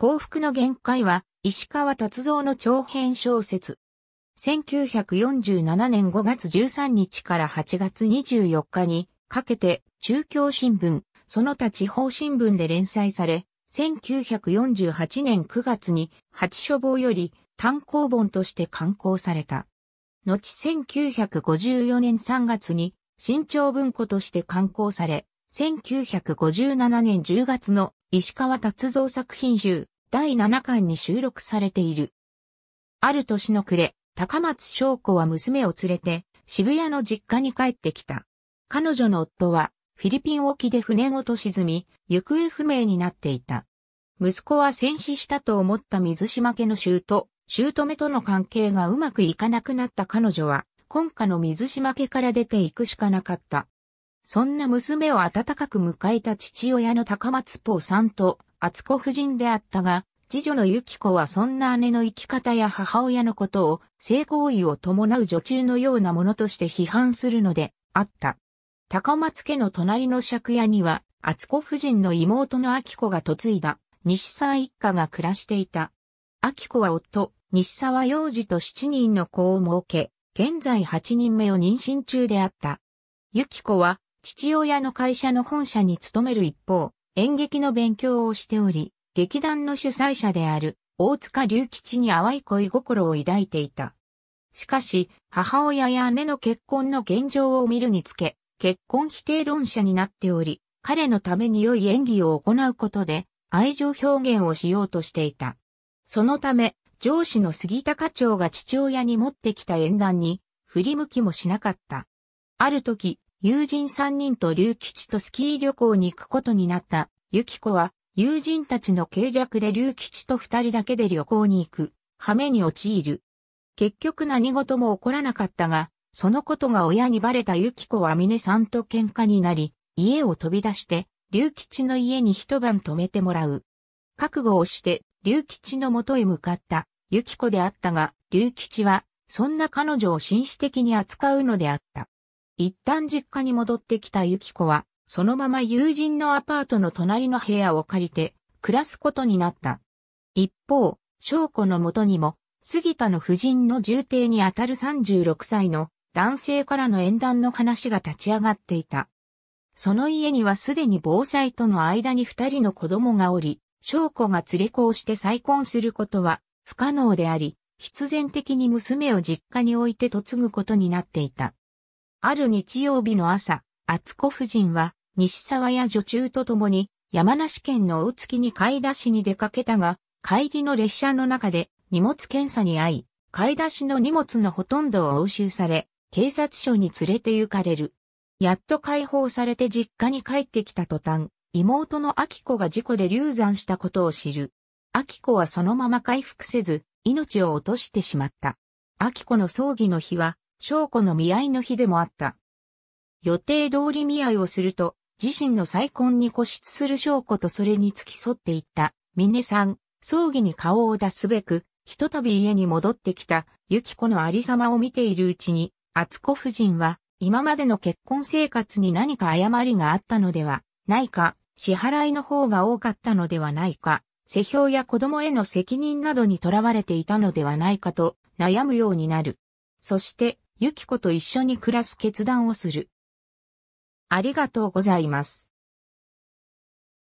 幸福の限界は、石川達造の長編小説。1947年5月13日から8月24日にかけて中京新聞、その他地方新聞で連載され、1948年9月に八書房より単行本として刊行された。後1954年3月に新潮文庫として刊行され、1957年10月の石川達造作品集第7巻に収録されている。ある年の暮れ、高松翔子は娘を連れて渋谷の実家に帰ってきた。彼女の夫はフィリピン沖で船ごと沈み、行方不明になっていた。息子は戦死したと思った水島家のと、姑との関係がうまくいかなくなった彼女は、今家の水島家から出ていくしかなかった。そんな娘を温かく迎えた父親の高松ーさんと厚子夫人であったが、次女のゆき子はそんな姉の生き方や母親のことを性行為を伴う女中のようなものとして批判するのであった。高松家の隣の借家には、厚子夫人の妹の秋子が嫁いだ西沢一家が暮らしていた。秋子は夫、西沢幼児と7人の子を設け、現在8人目を妊娠中であった。ゆき子は父親の会社の本社に勤める一方、演劇の勉強をしており、劇団の主催者である大塚隆吉に淡い恋心を抱いていた。しかし、母親や姉の結婚の現状を見るにつけ、結婚否定論者になっており、彼のために良い演技を行うことで、愛情表現をしようとしていた。そのため、上司の杉高町長が父親に持ってきた演談に、振り向きもしなかった。ある時、友人三人と龍吉とスキー旅行に行くことになった。ゆき子は、友人たちの計略で龍吉と二人だけで旅行に行く、羽目に陥る。結局何事も起こらなかったが、そのことが親にバレたゆき子は峰さんと喧嘩になり、家を飛び出して、龍吉の家に一晩泊めてもらう。覚悟をして、龍吉の元へ向かった、ゆき子であったが、龍吉は、そんな彼女を紳士的に扱うのであった。一旦実家に戻ってきたユキコは、そのまま友人のアパートの隣の部屋を借りて、暮らすことになった。一方、翔子のもとにも、杉田の夫人の重邸にあたる36歳の男性からの縁談の話が立ち上がっていた。その家にはすでに防災との間に二人の子供がおり、翔子が連れ子をして再婚することは不可能であり、必然的に娘を実家に置いて嫁ぐことになっていた。ある日曜日の朝、厚子夫人は西沢や女中と共に山梨県の大月に買い出しに出かけたが、帰りの列車の中で荷物検査に遭い、買い出しの荷物のほとんどを押収され、警察署に連れて行かれる。やっと解放されて実家に帰ってきた途端、妹の秋子が事故で流産したことを知る。秋子はそのまま回復せず、命を落としてしまった。秋子の葬儀の日は、証拠の見合いの日でもあった。予定通り見合いをすると、自身の再婚に固執する証拠とそれに付き添っていった、峰さん、葬儀に顔を出すべく、ひとたび家に戻ってきた、ゆき子のありさまを見ているうちに、厚子夫人は、今までの結婚生活に何か誤りがあったのではないか、支払いの方が多かったのではないか、世評や子供への責任などにとらわれていたのではないかと悩むようになる。そして、ユキコと一緒に暮らす決断をする。ありがとうございます。